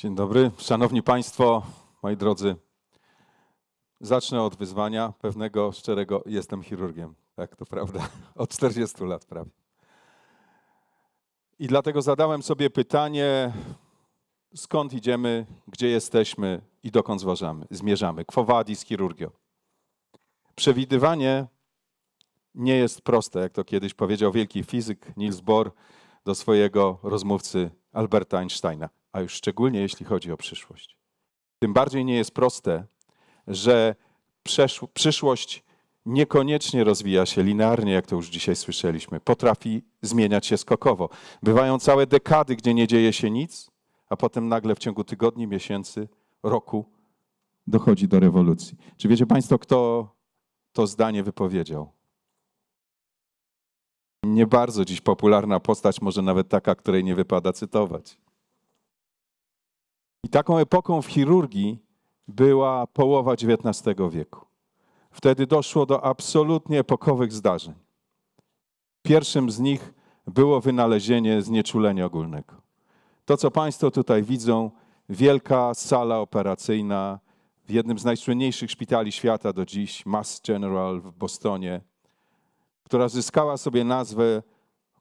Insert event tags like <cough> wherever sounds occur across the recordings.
Dzień dobry, szanowni państwo, moi drodzy. Zacznę od wyzwania pewnego szczerego. Jestem chirurgiem, tak to prawda, <laughs> od 40 lat prawie. I dlatego zadałem sobie pytanie, skąd idziemy, gdzie jesteśmy i dokąd zważamy, zmierzamy. Quo chirurgio. Przewidywanie nie jest proste, jak to kiedyś powiedział wielki fizyk Niels Bohr do swojego rozmówcy Alberta Einsteina a już szczególnie jeśli chodzi o przyszłość. Tym bardziej nie jest proste, że przesz- przyszłość niekoniecznie rozwija się linearnie, jak to już dzisiaj słyszeliśmy. Potrafi zmieniać się skokowo. Bywają całe dekady, gdzie nie dzieje się nic, a potem nagle w ciągu tygodni, miesięcy, roku dochodzi do rewolucji. Czy wiecie Państwo, kto to zdanie wypowiedział? Nie bardzo dziś popularna postać, może nawet taka, której nie wypada cytować. I taką epoką w chirurgii była połowa XIX wieku. Wtedy doszło do absolutnie epokowych zdarzeń. Pierwszym z nich było wynalezienie znieczulenia ogólnego. To, co Państwo tutaj widzą, wielka sala operacyjna w jednym z najsłynniejszych szpitali świata do dziś, Mass General w Bostonie, która zyskała sobie nazwę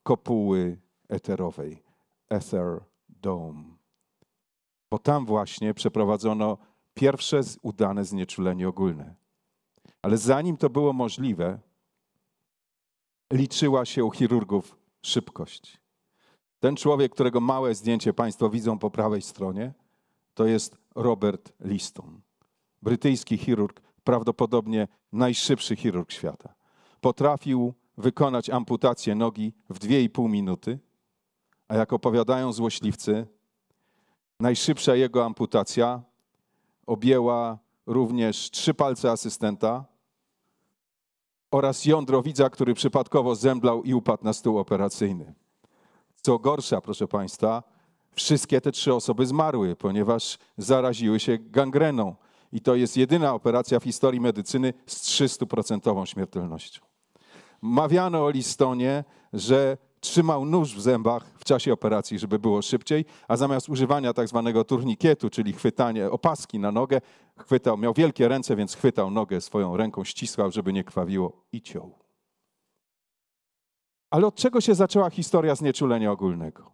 kopuły eterowej, Ether Dome bo tam właśnie przeprowadzono pierwsze udane znieczulenie ogólne. Ale zanim to było możliwe, liczyła się u chirurgów szybkość. Ten człowiek, którego małe zdjęcie Państwo widzą po prawej stronie, to jest Robert Liston, brytyjski chirurg, prawdopodobnie najszybszy chirurg świata. Potrafił wykonać amputację nogi w 2,5 minuty, a jak opowiadają złośliwcy, Najszybsza jego amputacja objęła również trzy palce asystenta oraz jądro widza, który przypadkowo zemblał i upadł na stół operacyjny. Co gorsza, proszę Państwa, wszystkie te trzy osoby zmarły, ponieważ zaraziły się gangreną. I to jest jedyna operacja w historii medycyny z 300% śmiertelnością. Mawiano o Listonie, że trzymał nóż w zębach w czasie operacji, żeby było szybciej, a zamiast używania tak zwanego turnikietu, czyli chwytanie opaski na nogę, chwytał, miał wielkie ręce, więc chwytał nogę swoją ręką, ścisłał, żeby nie krwawiło i ciął. Ale od czego się zaczęła historia znieczulenia ogólnego?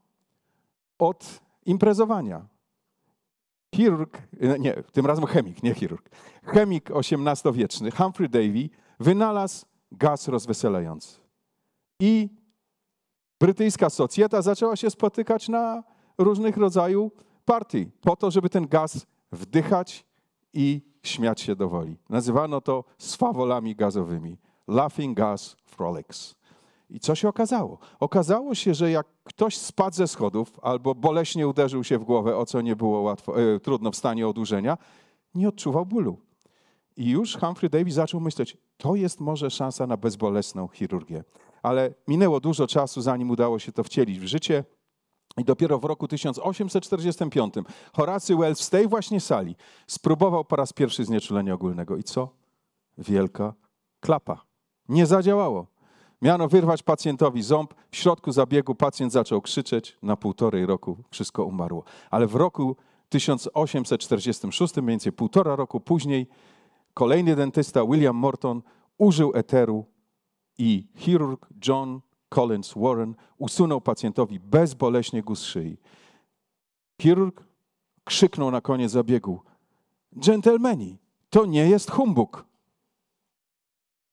Od imprezowania. Chirurg, nie, tym razem chemik, nie chirurg. Chemik XVIII-wieczny Humphrey Davy wynalazł gaz rozweselający. I Brytyjska socjeta zaczęła się spotykać na różnych rodzaju partii, po to, żeby ten gaz wdychać i śmiać się do woli. Nazywano to swawolami gazowymi, laughing gas frolics. I co się okazało? Okazało się, że jak ktoś spadł ze schodów albo boleśnie uderzył się w głowę, o co nie było łatwo, e, trudno w stanie odurzenia, nie odczuwał bólu. I już Humphrey Davis zaczął myśleć, to jest może szansa na bezbolesną chirurgię ale minęło dużo czasu, zanim udało się to wcielić w życie. I dopiero w roku 1845 Horacy Wells w tej właśnie sali spróbował po raz pierwszy znieczulenia ogólnego. I co? Wielka klapa. Nie zadziałało. Miano wyrwać pacjentowi ząb. W środku zabiegu pacjent zaczął krzyczeć. Na półtorej roku wszystko umarło. Ale w roku 1846, mniej więcej półtora roku później, kolejny dentysta William Morton użył eteru i chirurg John Collins Warren usunął pacjentowi bezboleśnie guz szyi. Chirurg krzyknął na koniec zabiegu: Dżentelmeni, to nie jest humbug.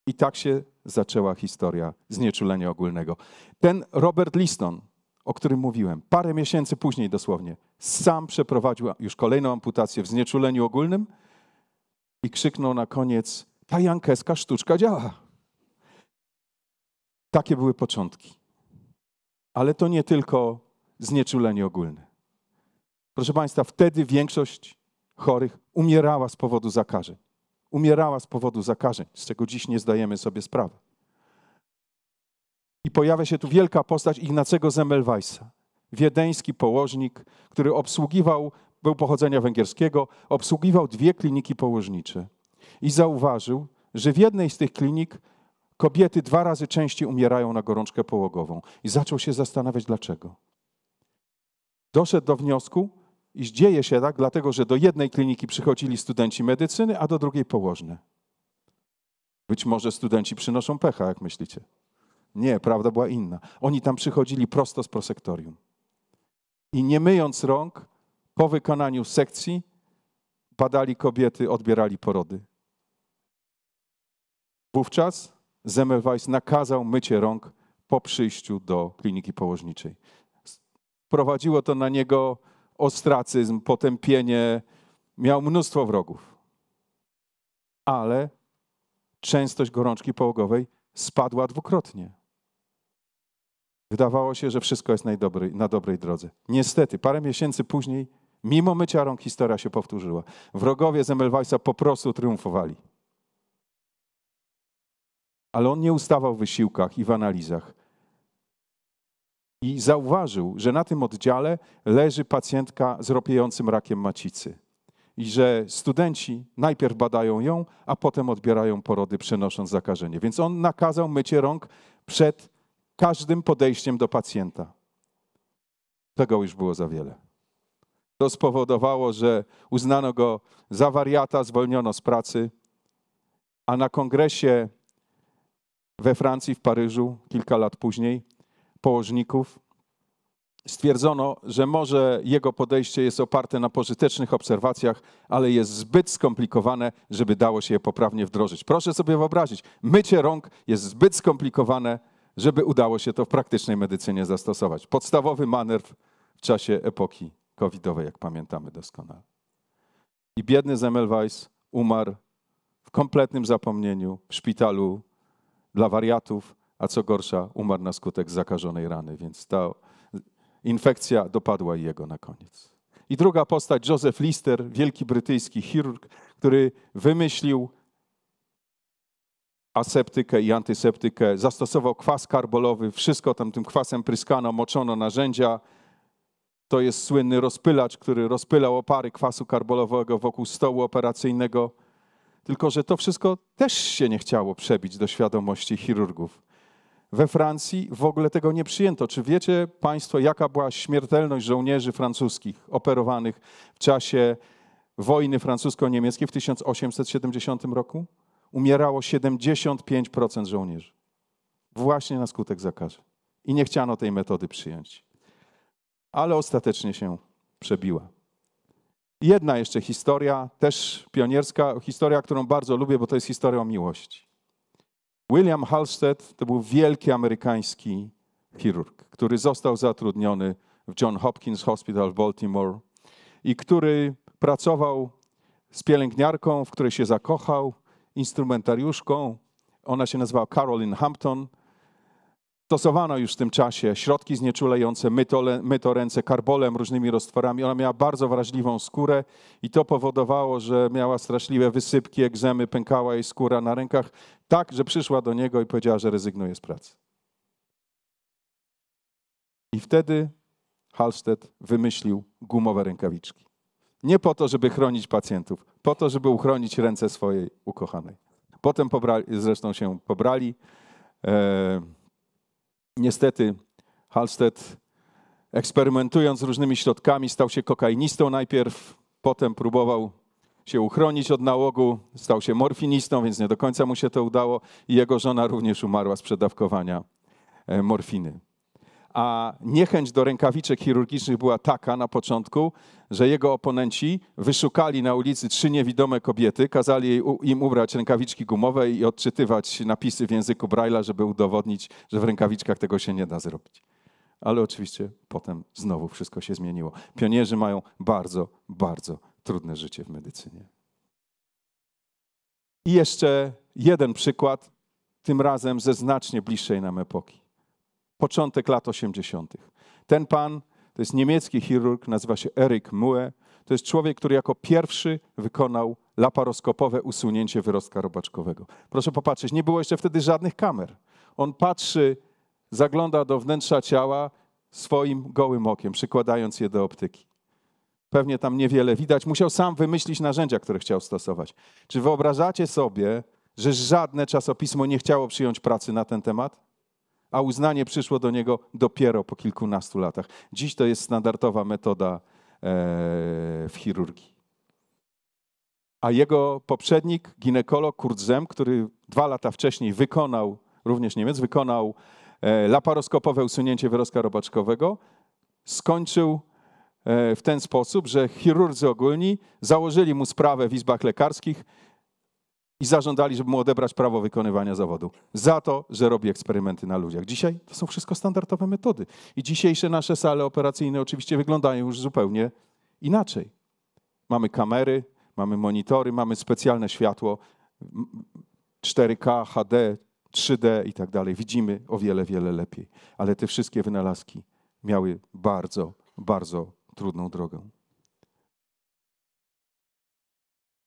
I tak się zaczęła historia znieczulenia ogólnego. Ten Robert Liston, o którym mówiłem, parę miesięcy później dosłownie, sam przeprowadził już kolejną amputację w znieczuleniu ogólnym i krzyknął na koniec: Ta jankeska sztuczka działa. Takie były początki. Ale to nie tylko znieczulenie ogólne. Proszę Państwa, wtedy większość chorych umierała z powodu zakażeń. Umierała z powodu zakażeń, z czego dziś nie zdajemy sobie sprawy. I pojawia się tu wielka postać Ignacego Zemmelweisa, wiedeński położnik, który obsługiwał, był pochodzenia węgierskiego, obsługiwał dwie kliniki położnicze i zauważył, że w jednej z tych klinik kobiety dwa razy częściej umierają na gorączkę połogową. I zaczął się zastanawiać, dlaczego. Doszedł do wniosku, iż dzieje się tak, dlatego że do jednej kliniki przychodzili studenci medycyny, a do drugiej położne. Być może studenci przynoszą pecha, jak myślicie. Nie, prawda była inna. Oni tam przychodzili prosto z prosektorium. I nie myjąc rąk, po wykonaniu sekcji badali kobiety, odbierali porody. Wówczas Zemmelweis nakazał mycie rąk po przyjściu do kliniki położniczej. Prowadziło to na niego ostracyzm, potępienie, miał mnóstwo wrogów. Ale częstość gorączki połogowej spadła dwukrotnie. Wydawało się, że wszystko jest na dobrej drodze. Niestety, parę miesięcy później, mimo mycia rąk, historia się powtórzyła. Wrogowie Zemmelweisa po prostu triumfowali. Ale on nie ustawał w wysiłkach i w analizach. I zauważył, że na tym oddziale leży pacjentka z ropiejącym rakiem macicy. I że studenci najpierw badają ją, a potem odbierają porody, przenosząc zakażenie. Więc on nakazał mycie rąk przed każdym podejściem do pacjenta. Tego już było za wiele. To spowodowało, że uznano go za wariata, zwolniono z pracy, a na kongresie we Francji, w Paryżu, kilka lat później, położników. Stwierdzono, że może jego podejście jest oparte na pożytecznych obserwacjach, ale jest zbyt skomplikowane, żeby dało się je poprawnie wdrożyć. Proszę sobie wyobrazić, mycie rąk jest zbyt skomplikowane, żeby udało się to w praktycznej medycynie zastosować. Podstawowy manewr w czasie epoki covidowej, jak pamiętamy doskonale. I biedny Zemelweis umarł w kompletnym zapomnieniu w szpitalu dla wariatów, a co gorsza, umarł na skutek zakażonej rany, więc ta infekcja dopadła jego na koniec. I druga postać, Joseph Lister, wielki brytyjski chirurg, który wymyślił aseptykę i antyseptykę, zastosował kwas karbolowy, wszystko tam tym kwasem pryskano, moczono narzędzia. To jest słynny rozpylacz, który rozpylał opary kwasu karbolowego wokół stołu operacyjnego. Tylko, że to wszystko też się nie chciało przebić do świadomości chirurgów. We Francji w ogóle tego nie przyjęto. Czy wiecie Państwo, jaka była śmiertelność żołnierzy francuskich operowanych w czasie wojny francusko-niemieckiej w 1870 roku? Umierało 75% żołnierzy właśnie na skutek zakażeń. I nie chciano tej metody przyjąć. Ale ostatecznie się przebiła. Jedna jeszcze historia, też pionierska, historia, którą bardzo lubię, bo to jest historia o miłości. William Halstead to był wielki amerykański chirurg, który został zatrudniony w John Hopkins Hospital w Baltimore i który pracował z pielęgniarką, w której się zakochał, instrumentariuszką. Ona się nazywała Carolyn Hampton Stosowano już w tym czasie środki znieczulające, myto mytoręce, karbolem, różnymi roztworami. Ona miała bardzo wrażliwą skórę i to powodowało, że miała straszliwe wysypki, egzemy, pękała jej skóra na rękach, tak, że przyszła do niego i powiedziała, że rezygnuje z pracy. I wtedy Halsted wymyślił gumowe rękawiczki. Nie po to, żeby chronić pacjentów, po to, żeby uchronić ręce swojej ukochanej. Potem pobrali, zresztą się pobrali. E, Niestety Halstead, eksperymentując z różnymi środkami, stał się kokainistą najpierw, potem próbował się uchronić od nałogu, stał się morfinistą, więc nie do końca mu się to udało i jego żona również umarła z przedawkowania e, morfiny a niechęć do rękawiczek chirurgicznych była taka na początku, że jego oponenci wyszukali na ulicy trzy niewidome kobiety, kazali im ubrać rękawiczki gumowe i odczytywać napisy w języku Braille'a, żeby udowodnić, że w rękawiczkach tego się nie da zrobić. Ale oczywiście potem znowu wszystko się zmieniło. Pionierzy mają bardzo, bardzo trudne życie w medycynie. I jeszcze jeden przykład, tym razem ze znacznie bliższej nam epoki początek lat 80. Ten pan to jest niemiecki chirurg, nazywa się Erik Mue. To jest człowiek, który jako pierwszy wykonał laparoskopowe usunięcie wyrostka robaczkowego. Proszę popatrzeć, nie było jeszcze wtedy żadnych kamer. On patrzy, zagląda do wnętrza ciała swoim gołym okiem, przykładając je do optyki. Pewnie tam niewiele widać. Musiał sam wymyślić narzędzia, które chciał stosować. Czy wyobrażacie sobie, że żadne czasopismo nie chciało przyjąć pracy na ten temat? a uznanie przyszło do niego dopiero po kilkunastu latach. Dziś to jest standardowa metoda e, w chirurgii. A jego poprzednik, ginekolog Kurt Zem, który dwa lata wcześniej wykonał, również Niemiec, wykonał e, laparoskopowe usunięcie wyrostka robaczkowego, skończył e, w ten sposób, że chirurdzy ogólni założyli mu sprawę w izbach lekarskich, i zażądali, żeby mu odebrać prawo wykonywania zawodu. Za to, że robi eksperymenty na ludziach. Dzisiaj to są wszystko standardowe metody. I dzisiejsze nasze sale operacyjne oczywiście wyglądają już zupełnie inaczej. Mamy kamery, mamy monitory, mamy specjalne światło 4K, HD, 3D i tak dalej. Widzimy o wiele, wiele lepiej. Ale te wszystkie wynalazki miały bardzo, bardzo trudną drogę.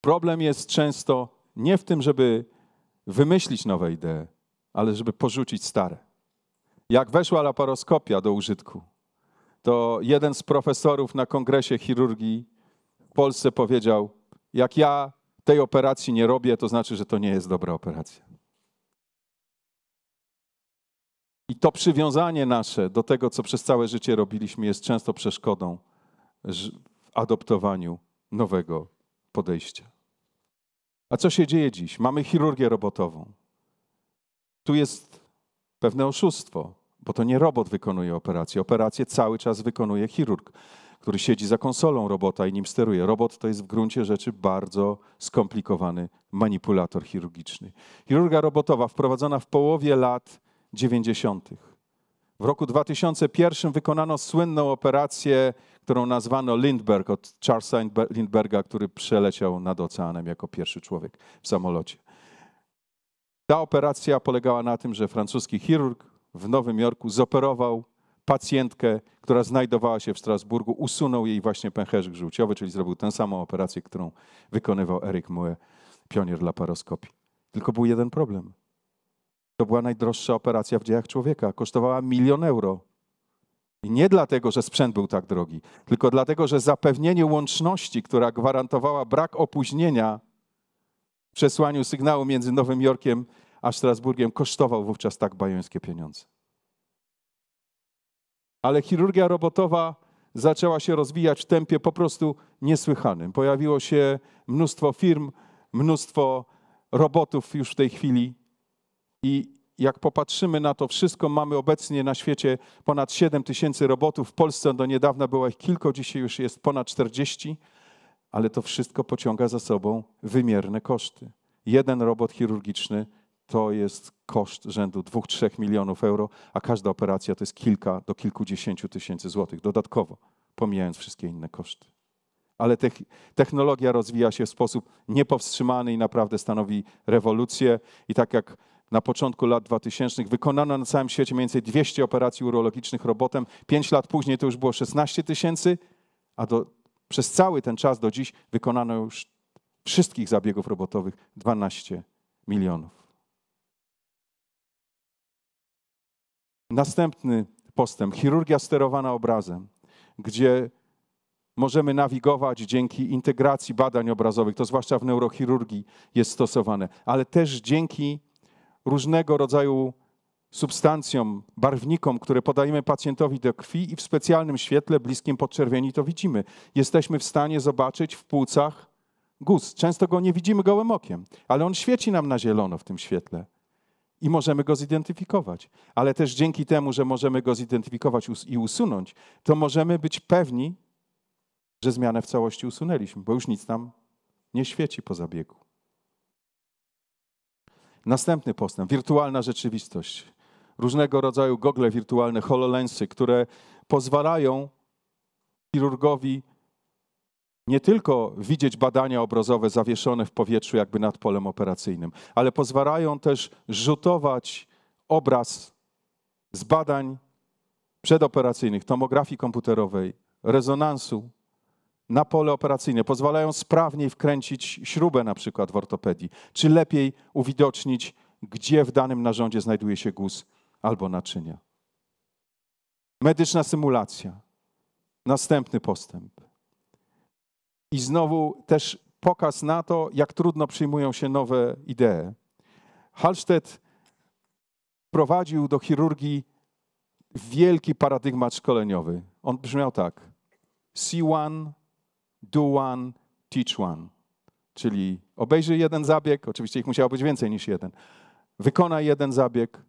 Problem jest często nie w tym, żeby wymyślić nowe idee, ale żeby porzucić stare. Jak weszła laparoskopia do użytku, to jeden z profesorów na kongresie chirurgii w Polsce powiedział: Jak ja tej operacji nie robię, to znaczy, że to nie jest dobra operacja. I to przywiązanie nasze do tego, co przez całe życie robiliśmy, jest często przeszkodą w adoptowaniu nowego podejścia. A co się dzieje dziś? Mamy chirurgię robotową. Tu jest pewne oszustwo, bo to nie robot wykonuje operację. Operację cały czas wykonuje chirurg, który siedzi za konsolą robota i nim steruje. Robot to jest w gruncie rzeczy bardzo skomplikowany manipulator chirurgiczny. Chirurgia robotowa wprowadzona w połowie lat 90. W roku 2001 wykonano słynną operację którą nazwano Lindbergh od Charlesa Lindberga, który przeleciał nad oceanem jako pierwszy człowiek w samolocie. Ta operacja polegała na tym, że francuski chirurg w Nowym Jorku zoperował pacjentkę, która znajdowała się w Strasburgu, usunął jej właśnie pęcherzyk żółciowy, czyli zrobił tę samą operację, którą wykonywał Eric Mue, pionier laparoskopii. Tylko był jeden problem. To była najdroższa operacja w dziejach człowieka. Kosztowała milion euro. Nie dlatego, że sprzęt był tak drogi, tylko dlatego, że zapewnienie łączności, która gwarantowała brak opóźnienia w przesłaniu sygnału między Nowym Jorkiem a Strasburgiem, kosztował wówczas tak bajońskie pieniądze. Ale chirurgia robotowa zaczęła się rozwijać w tempie po prostu niesłychanym. Pojawiło się mnóstwo firm, mnóstwo robotów już w tej chwili i jak popatrzymy na to wszystko, mamy obecnie na świecie ponad 7 tysięcy robotów. W Polsce do niedawna było ich kilku, dzisiaj już jest ponad 40, ale to wszystko pociąga za sobą wymierne koszty. Jeden robot chirurgiczny to jest koszt rzędu 2-3 milionów euro, a każda operacja to jest kilka do kilkudziesięciu tysięcy złotych dodatkowo, pomijając wszystkie inne koszty. Ale technologia rozwija się w sposób niepowstrzymany i naprawdę stanowi rewolucję. I tak jak na początku lat 2000. Wykonano na całym świecie mniej więcej 200 operacji urologicznych robotem. Pięć lat później to już było 16 tysięcy, a do, przez cały ten czas do dziś wykonano już wszystkich zabiegów robotowych 12 milionów. Następny postęp chirurgia sterowana obrazem, gdzie możemy nawigować dzięki integracji badań obrazowych, to zwłaszcza w neurochirurgii jest stosowane, ale też dzięki różnego rodzaju substancjom, barwnikom, które podajemy pacjentowi do krwi i w specjalnym świetle bliskim podczerwieni to widzimy. Jesteśmy w stanie zobaczyć w płucach guz. Często go nie widzimy gołym okiem, ale on świeci nam na zielono w tym świetle i możemy go zidentyfikować. Ale też dzięki temu, że możemy go zidentyfikować i usunąć, to możemy być pewni, że zmianę w całości usunęliśmy, bo już nic nam nie świeci po zabiegu. Następny postęp, wirtualna rzeczywistość. Różnego rodzaju gogle wirtualne, hololensy, które pozwalają chirurgowi nie tylko widzieć badania obrazowe zawieszone w powietrzu, jakby nad polem operacyjnym, ale pozwalają też rzutować obraz z badań przedoperacyjnych, tomografii komputerowej, rezonansu, na pole operacyjne, pozwalają sprawniej wkręcić śrubę na przykład w ortopedii, czy lepiej uwidocznić, gdzie w danym narządzie znajduje się guz albo naczynia. Medyczna symulacja. Następny postęp. I znowu też pokaz na to, jak trudno przyjmują się nowe idee. Hallstedt prowadził do chirurgii wielki paradygmat szkoleniowy. On brzmiał tak: C1 do one, teach one. Czyli obejrzyj jeden zabieg, oczywiście ich musiało być więcej niż jeden. Wykonaj jeden zabieg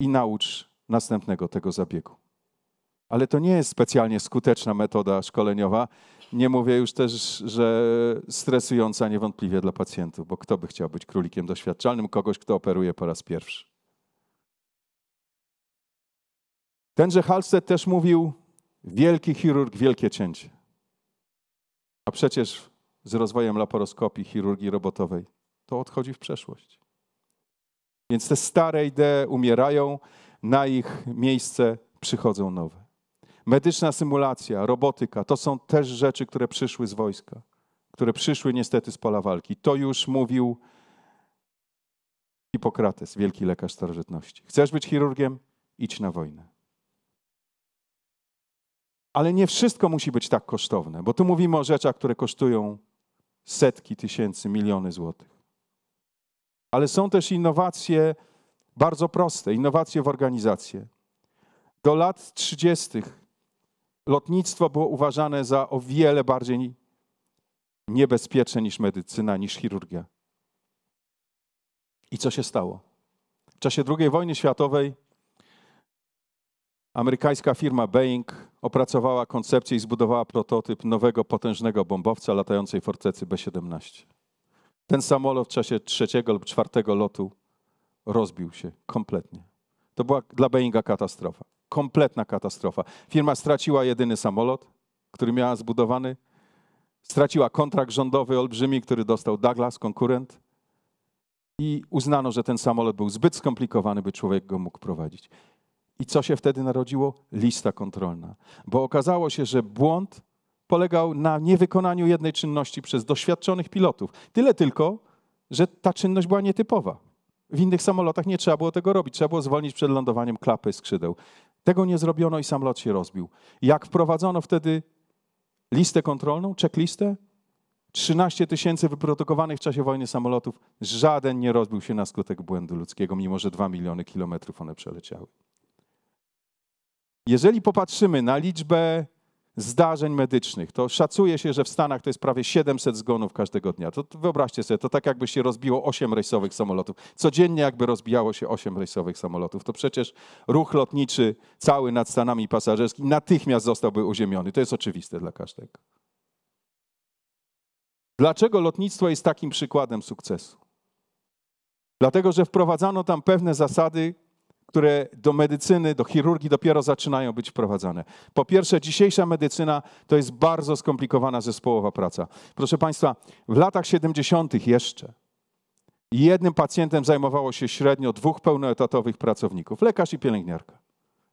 i naucz następnego tego zabiegu. Ale to nie jest specjalnie skuteczna metoda szkoleniowa. Nie mówię już też, że stresująca niewątpliwie dla pacjentów, bo kto by chciał być królikiem doświadczalnym kogoś, kto operuje po raz pierwszy. Tenże Halstead też mówił, wielki chirurg, wielkie cięcie. A przecież z rozwojem laparoskopii, chirurgii robotowej, to odchodzi w przeszłość. Więc te stare idee umierają, na ich miejsce przychodzą nowe. Medyczna symulacja, robotyka to są też rzeczy, które przyszły z wojska, które przyszły niestety z pola walki. To już mówił Hipokrates, wielki lekarz starożytności. Chcesz być chirurgiem? Idź na wojnę. Ale nie wszystko musi być tak kosztowne, bo tu mówimy o rzeczach, które kosztują setki tysięcy, miliony złotych. Ale są też innowacje bardzo proste, innowacje w organizację. Do lat 30. lotnictwo było uważane za o wiele bardziej niebezpieczne niż medycyna, niż chirurgia. I co się stało? W czasie II wojny światowej Amerykańska firma Boeing opracowała koncepcję i zbudowała prototyp nowego potężnego bombowca latającej fortecy B-17. Ten samolot w czasie trzeciego lub czwartego lotu rozbił się kompletnie. To była dla Boeinga katastrofa. Kompletna katastrofa. Firma straciła jedyny samolot, który miała zbudowany. Straciła kontrakt rządowy olbrzymi, który dostał Douglas, konkurent. I uznano, że ten samolot był zbyt skomplikowany, by człowiek go mógł prowadzić. I co się wtedy narodziło? Lista kontrolna. Bo okazało się, że błąd polegał na niewykonaniu jednej czynności przez doświadczonych pilotów. Tyle tylko, że ta czynność była nietypowa. W innych samolotach nie trzeba było tego robić. Trzeba było zwolnić przed lądowaniem klapy skrzydeł. Tego nie zrobiono i samolot się rozbił. Jak wprowadzono wtedy listę kontrolną, checklistę, 13 tysięcy wyprodukowanych w czasie wojny samolotów, żaden nie rozbił się na skutek błędu ludzkiego, mimo że 2 miliony kilometrów one przeleciały. Jeżeli popatrzymy na liczbę zdarzeń medycznych, to szacuje się, że w Stanach to jest prawie 700 zgonów każdego dnia. To, wyobraźcie sobie, to tak jakby się rozbiło 8 rejsowych samolotów. Codziennie jakby rozbijało się 8 rejsowych samolotów. To przecież ruch lotniczy cały nad Stanami pasażerski natychmiast zostałby uziemiony. To jest oczywiste dla każdego. Dlaczego lotnictwo jest takim przykładem sukcesu? Dlatego, że wprowadzano tam pewne zasady, które do medycyny, do chirurgii dopiero zaczynają być wprowadzane. Po pierwsze, dzisiejsza medycyna to jest bardzo skomplikowana zespołowa praca. Proszę Państwa, w latach 70. jeszcze jednym pacjentem zajmowało się średnio dwóch pełnoetatowych pracowników lekarz i pielęgniarka.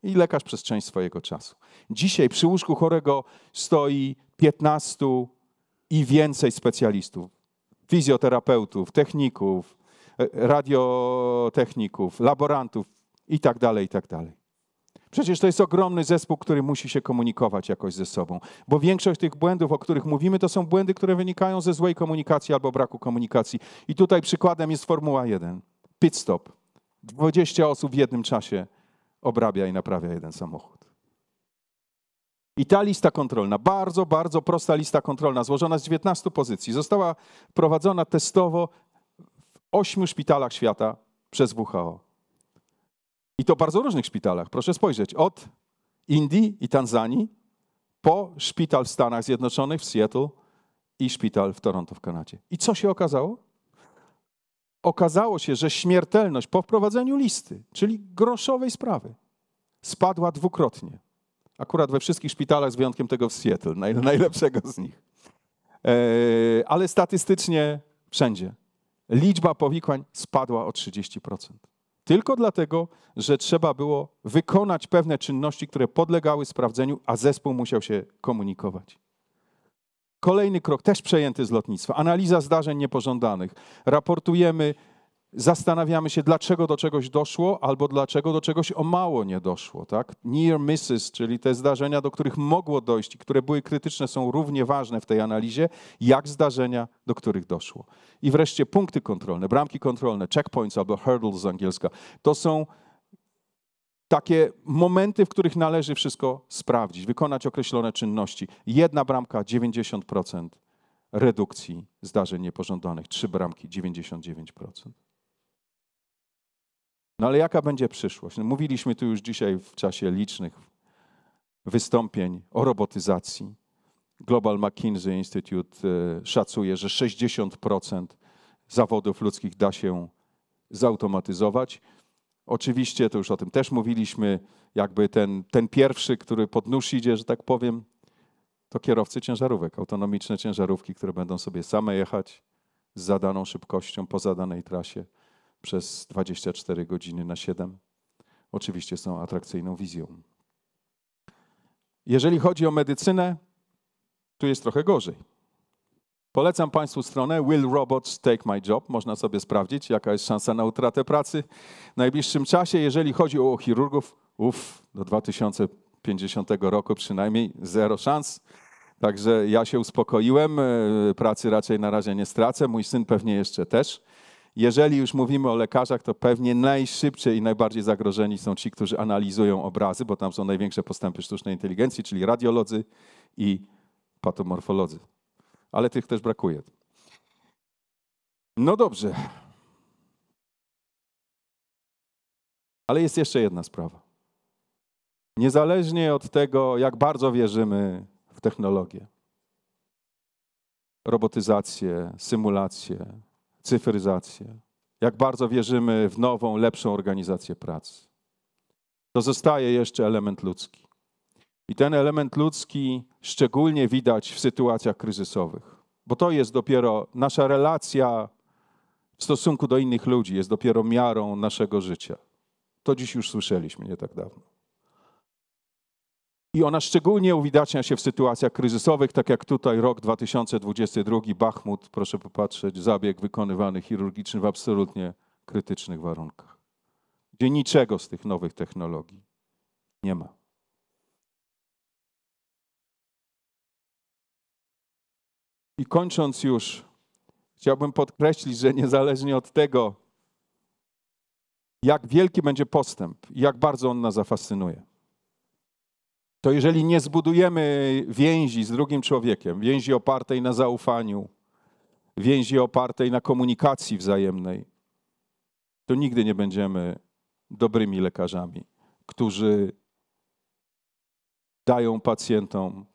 I lekarz przez część swojego czasu. Dzisiaj przy łóżku chorego stoi 15 i więcej specjalistów fizjoterapeutów, techników, e, radiotechników, laborantów, i tak dalej, i tak dalej. Przecież to jest ogromny zespół, który musi się komunikować jakoś ze sobą, bo większość tych błędów, o których mówimy, to są błędy, które wynikają ze złej komunikacji albo braku komunikacji. I tutaj przykładem jest Formuła 1, pit stop. 20 osób w jednym czasie obrabia i naprawia jeden samochód. I ta lista kontrolna, bardzo, bardzo prosta lista kontrolna, złożona z 19 pozycji, została prowadzona testowo w ośmiu szpitalach świata przez WHO. I to w bardzo różnych szpitalach. Proszę spojrzeć, od Indii i Tanzanii po szpital w Stanach Zjednoczonych, w Seattle i szpital w Toronto, w Kanadzie. I co się okazało? Okazało się, że śmiertelność po wprowadzeniu listy, czyli groszowej sprawy, spadła dwukrotnie. Akurat we wszystkich szpitalach, z wyjątkiem tego w Seattle, <laughs> najlepszego z nich. E, ale statystycznie wszędzie. Liczba powikłań spadła o 30% tylko dlatego, że trzeba było wykonać pewne czynności, które podlegały sprawdzeniu, a zespół musiał się komunikować. Kolejny krok, też przejęty z lotnictwa. Analiza zdarzeń niepożądanych. Raportujemy zastanawiamy się, dlaczego do czegoś doszło, albo dlaczego do czegoś o mało nie doszło. Tak? Near misses, czyli te zdarzenia, do których mogło dojść i które były krytyczne, są równie ważne w tej analizie, jak zdarzenia, do których doszło. I wreszcie punkty kontrolne, bramki kontrolne, checkpoints albo hurdles z angielska. To są takie momenty, w których należy wszystko sprawdzić, wykonać określone czynności. Jedna bramka 90% redukcji zdarzeń niepożądanych, trzy bramki 99%. No ale jaka będzie przyszłość? No, mówiliśmy tu już dzisiaj w czasie licznych wystąpień o robotyzacji. Global McKinsey Institute e, szacuje, że 60% zawodów ludzkich da się zautomatyzować. Oczywiście, to już o tym też mówiliśmy, jakby ten, ten pierwszy, który pod nóż idzie, że tak powiem, to kierowcy ciężarówek, autonomiczne ciężarówki, które będą sobie same jechać z zadaną szybkością po zadanej trasie przez 24 godziny na 7, oczywiście są atrakcyjną wizją. Jeżeli chodzi o medycynę, tu jest trochę gorzej. Polecam Państwu stronę Will Robots Take My Job. Można sobie sprawdzić, jaka jest szansa na utratę pracy w najbliższym czasie. Jeżeli chodzi o chirurgów, uff, do 2050 roku przynajmniej zero szans. Także ja się uspokoiłem, e, pracy raczej na razie nie stracę, mój syn pewnie jeszcze też jeżeli już mówimy o lekarzach, to pewnie najszybciej i najbardziej zagrożeni są ci, którzy analizują obrazy, bo tam są największe postępy sztucznej inteligencji, czyli radiolodzy i patomorfolodzy. Ale tych też brakuje. No dobrze. Ale jest jeszcze jedna sprawa. Niezależnie od tego, jak bardzo wierzymy w technologię, robotyzację, symulację, cyfryzację, jak bardzo wierzymy w nową, lepszą organizację pracy, to zostaje jeszcze element ludzki. I ten element ludzki szczególnie widać w sytuacjach kryzysowych, bo to jest dopiero nasza relacja w stosunku do innych ludzi, jest dopiero miarą naszego życia. To dziś już słyszeliśmy nie tak dawno. I ona szczególnie uwidacznia się w sytuacjach kryzysowych, tak jak tutaj rok 2022, Bachmut, proszę popatrzeć, zabieg wykonywany chirurgiczny w absolutnie krytycznych warunkach, gdzie niczego z tych nowych technologii nie ma. I kończąc już, chciałbym podkreślić, że niezależnie od tego, jak wielki będzie postęp, jak bardzo on nas zafascynuje to jeżeli nie zbudujemy więzi z drugim człowiekiem, więzi opartej na zaufaniu, więzi opartej na komunikacji wzajemnej, to nigdy nie będziemy dobrymi lekarzami, którzy dają pacjentom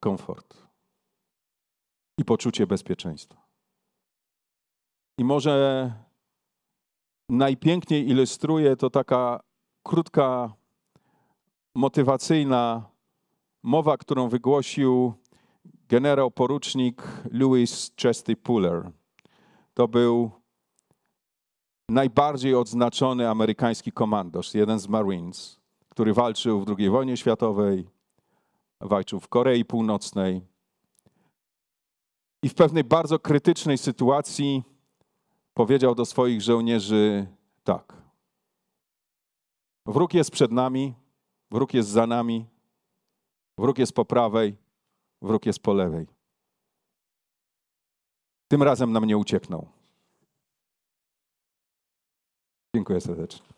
komfort i poczucie bezpieczeństwa. I może najpiękniej ilustruje to taka krótka motywacyjna mowa, którą wygłosił generał porucznik Louis Chesty Puller. To był najbardziej odznaczony amerykański komandos, jeden z Marines, który walczył w II wojnie światowej, walczył w Korei Północnej. I w pewnej bardzo krytycznej sytuacji powiedział do swoich żołnierzy tak. Wróg jest przed nami, Wróg jest za nami, wróg jest po prawej, wróg jest po lewej. Tym razem nam nie ucieknął. Dziękuję serdecznie.